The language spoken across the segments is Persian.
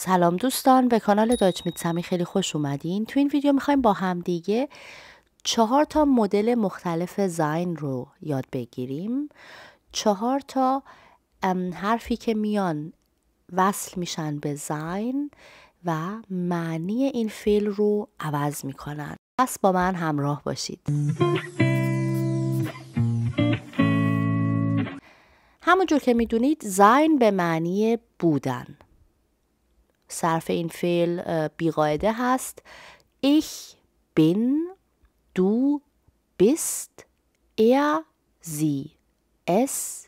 سلام دوستان به کانال داچ میتسمی خیلی خوش اومدین تو این ویدیو میخوایم با همدیگه چهار تا مدل مختلف زین رو یاد بگیریم چهار تا حرفی که میان وصل میشن به زین و معنی این فیل رو عوض میکنن پس با من همراه باشید همونجور که میدونید زین به معنی بودن صرف این فعل بیقاعده هست ich bin du bist er sie es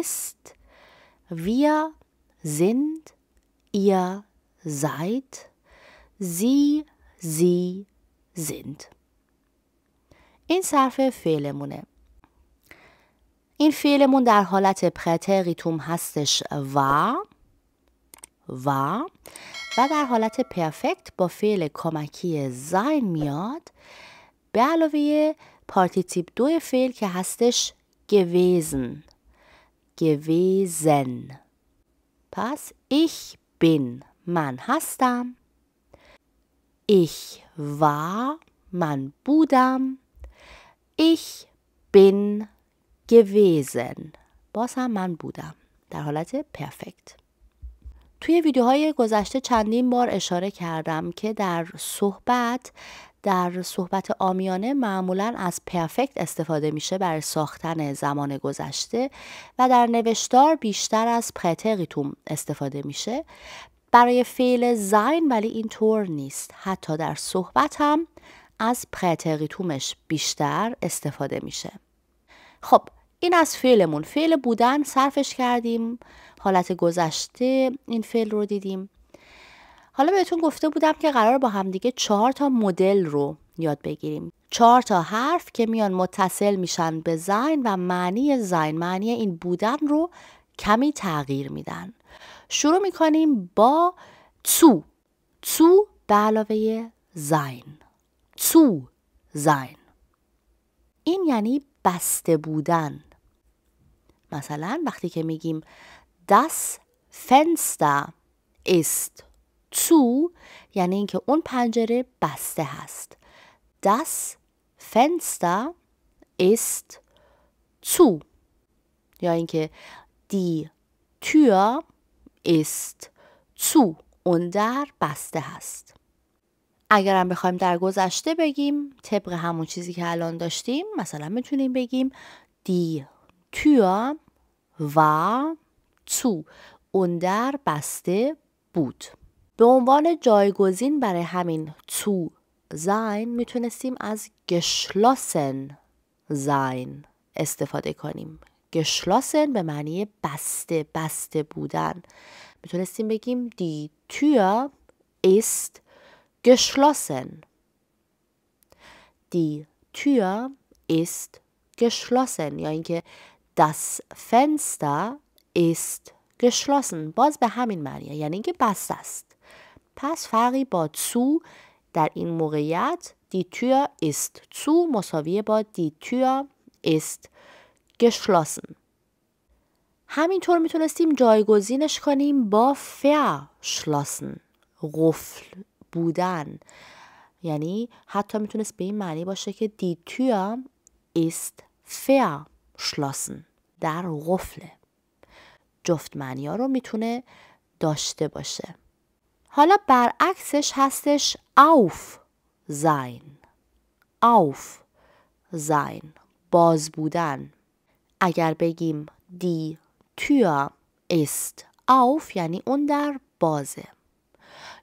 ist wir sind ihr seid sie sie sind این صرف فعلمونه این فعلمون در حالت پرتریتوم هستش و و و در حالت پرفکت با فعل کمکی زاین میاد به علاوه پارتیتیپ دو فعل که هستش گویزن گویزن پس ایخ بین من هستم ایخ و من بودم ایخ بین گویزن باز هم من بودم در حالت پرفکت توی ویدیوهای گذشته چندین بار اشاره کردم که در صحبت در صحبت آمیانه معمولا از پرفکت استفاده میشه برای ساختن زمان گذشته و در نوشتار بیشتر از پرتریتوم استفاده میشه برای فعل زین ولی اینطور نیست حتی در صحبت هم از پرتریتومش بیشتر استفاده میشه خب این از فعلمون فعل بودن صرفش کردیم حالت گذشته این فعل رو دیدیم حالا بهتون گفته بودم که قرار با همدیگه چهار تا مدل رو یاد بگیریم چهار تا حرف که میان متصل میشن به زین و معنی زین معنی این بودن رو کمی تغییر میدن شروع میکنیم با تو تو به علاوه زین تو زین این یعنی بسته بودن مثلا وقتی که میگیم das Fenster ist zu یعنی اینکه اون پنجره بسته هست das Fenster ist zu یا اینکه دی Tür ist zu اون در بسته هست هم بخوایم در گذشته بگیم طبق همون چیزی که الان داشتیم مثلا میتونیم بگیم دی Tür war zu اون در بسته بود به عنوان جایگزین برای همین تو زین میتونستیم از گشلاسن زین استفاده کنیم گشلاسن به معنی بسته بسته بودن میتونستیم بگیم دی تو است گشلاسن دی تو است گشلاسن یا اینکه Das Fenster ist geschlossen باز به همین معنیه یعنی اینکه بسته است پس فرقی با zu در این موقعیت die Tür ist zu مساویه با die Tür ist geschlossen همینطور میتونستیم جایگزینش کنیم با verschlossen قفل بودن یعنی حتی میتونست به این معنی باشه که die Tür ist fair schlossen در قفله جفت معنی ها رو میتونه داشته باشه حالا برعکسش هستش auf sein auf sein باز بودن اگر بگیم دی Tür است auf یعنی اون در بازه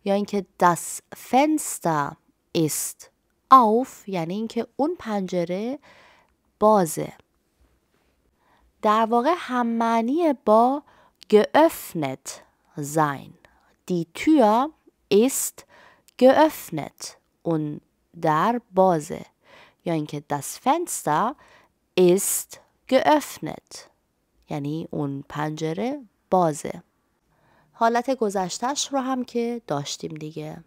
یا اینکه das Fenster ist auf یعنی اینکه اون پنجره بازه در واقع هم معنی با geöffnet sein. Die Tür ist geöffnet und در بازه یا اینکه das Fenster ist geöffnet یعنی اون پنجره بازه حالت گذشتش رو هم که داشتیم دیگه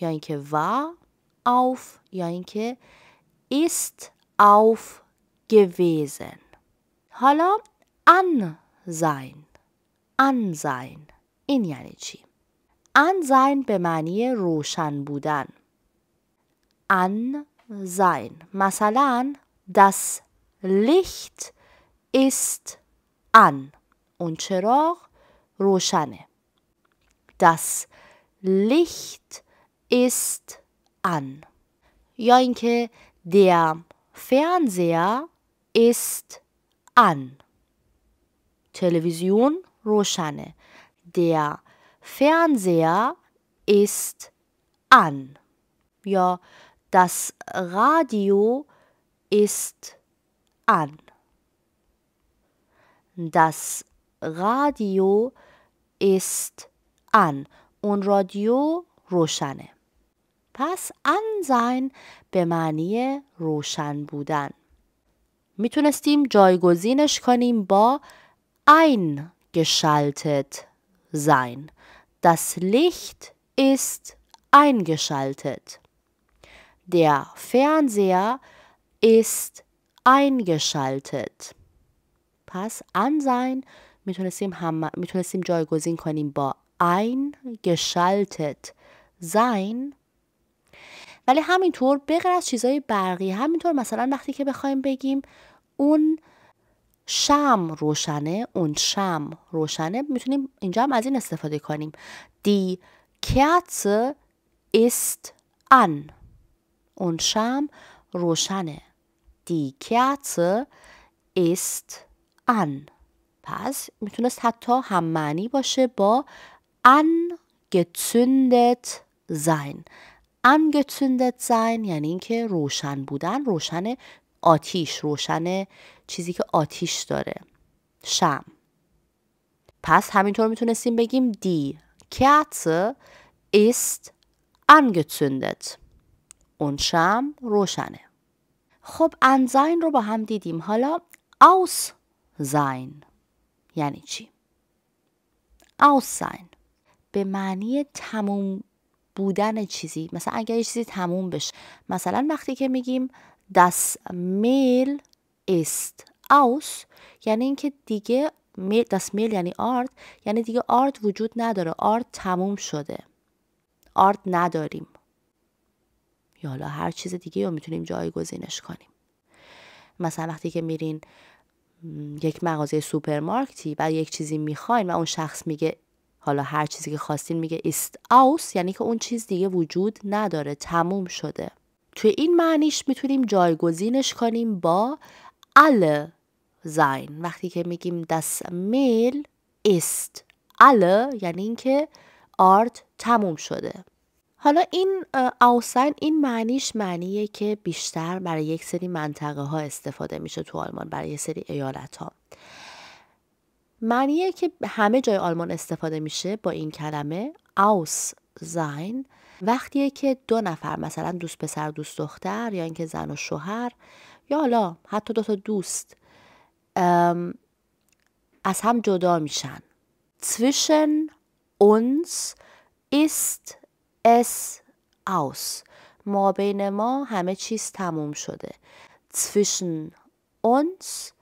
یا اینکه war auf یا اینکه ist auf gewesen حالا ان زین ان زین این یعنی چی؟ ان زین به معنی روشن بودن ان زین مثلا دس لیخت است ان اون چراغ روشنه دس لیخت است ان یا اینکه که فیانزیا است ان an. Television روشنه. Der Fernseher ist an. Ja, das Radio ist an. Das Radio ist an. Und Radio روشنه. Pass an sein, bemanie Roshan Budan. میتونستیم جایگزینش کنیم با geschaltet sein. Das Licht ist eingeschaltet. Der Fernseher ist eingeschaltet. پس ان sein میتونستیم, هم... میتونستیم جایگزین کنیم با geschaltet sein ولی همینطور بغیر از چیزهای برقی همینطور مثلا وقتی که بخوایم بگیم اون شم روشنه اون شم روشنه میتونیم اینجا هم از این استفاده کنیم دی کرze است ان اون شم روشنه دی کرze است ان پس میتونست حتی هم معنی باشه با ان زین ان angezündet sein یعنی اینکه روشن بودن روشن آتیش روشنه چیزی که آتیش داره شم پس همینطور میتونستیم بگیم دی کت است انگتوندت اون شم روشنه خب انزاین رو با هم دیدیم حالا آوس زاین یعنی چی؟ آوس زاین به معنی تموم بودن چیزی مثلا اگر یه چیزی تموم بشه مثلا وقتی که میگیم das Mehl ist aus یعنی اینکه دیگه میل دست میل یعنی آرد یعنی دیگه آرد وجود نداره آرد تموم شده آرد نداریم یا حالا هر چیز دیگه رو میتونیم جایگزینش کنیم مثلا وقتی که میرین یک مغازه سوپرمارکتی و یک چیزی میخواین و اون شخص میگه حالا هر چیزی که خواستین میگه است اوس یعنی که اون چیز دیگه وجود نداره تموم شده توی این معنیش میتونیم جایگزینش کنیم با alle sein وقتی که میگیم das Mehl ist alle یعنی اینکه آرت تموم شده حالا این آوسن این معنیش معنیه که بیشتر برای یک سری منطقه ها استفاده میشه تو آلمان برای یک سری ایالت ها معنیه که همه جای آلمان استفاده میشه با این کلمه aus sein وقتی که دو نفر مثلا دوست پسر دوست دختر یا اینکه زن و شوهر یا حالا حتی دو تا دوست از هم جدا میشن zwischen uns ist es aus ما بین ما همه چیز تموم شده zwischen uns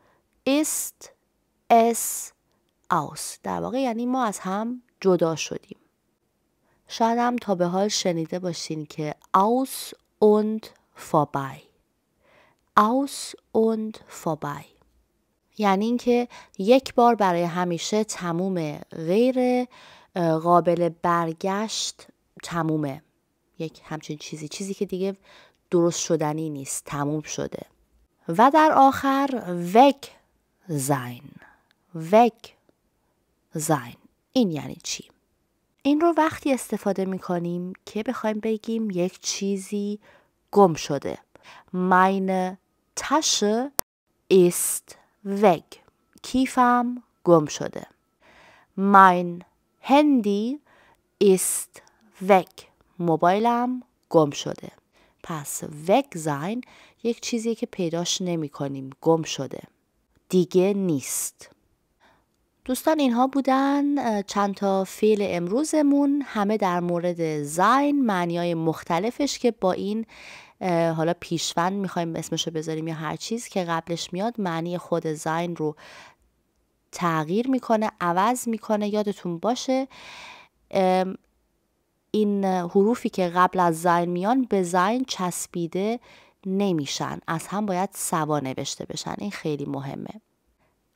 ist es aus در واقع یعنی ما از هم جدا شدیم شاید هم تا به حال شنیده باشین که aus und vorbei aus und vorbei یعنی اینکه یک بار برای همیشه تموم غیر قابل برگشت تمومه یک همچین چیزی چیزی که دیگه درست شدنی نیست تموم شده و در آخر وک زین وک زین این یعنی چی این رو وقتی استفاده می کنیم که بخوایم بگیم یک چیزی گم شده. meine Tasche است weg. کیفم گم شده. mein هندی است weg. موبایلم گم شده. پس وگ زین یک چیزی که پیداش نمی کنیم گم شده. دیگه نیست. دوستان اینها بودن چند تا فعل امروزمون همه در مورد زین های مختلفش که با این حالا پیشوند میخوایم اسمشو بذاریم یا هر چیز که قبلش میاد معنی خود زین رو تغییر میکنه عوض میکنه یادتون باشه این حروفی که قبل از زین میان به زین چسبیده نمیشن از هم باید سوا نوشته بشن این خیلی مهمه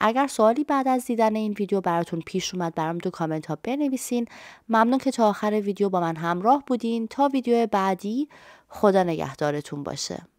اگر سوالی بعد از دیدن این ویدیو براتون پیش اومد برام تو کامنت ها بنویسین ممنون که تا آخر ویدیو با من همراه بودین تا ویدیو بعدی خدا نگهدارتون باشه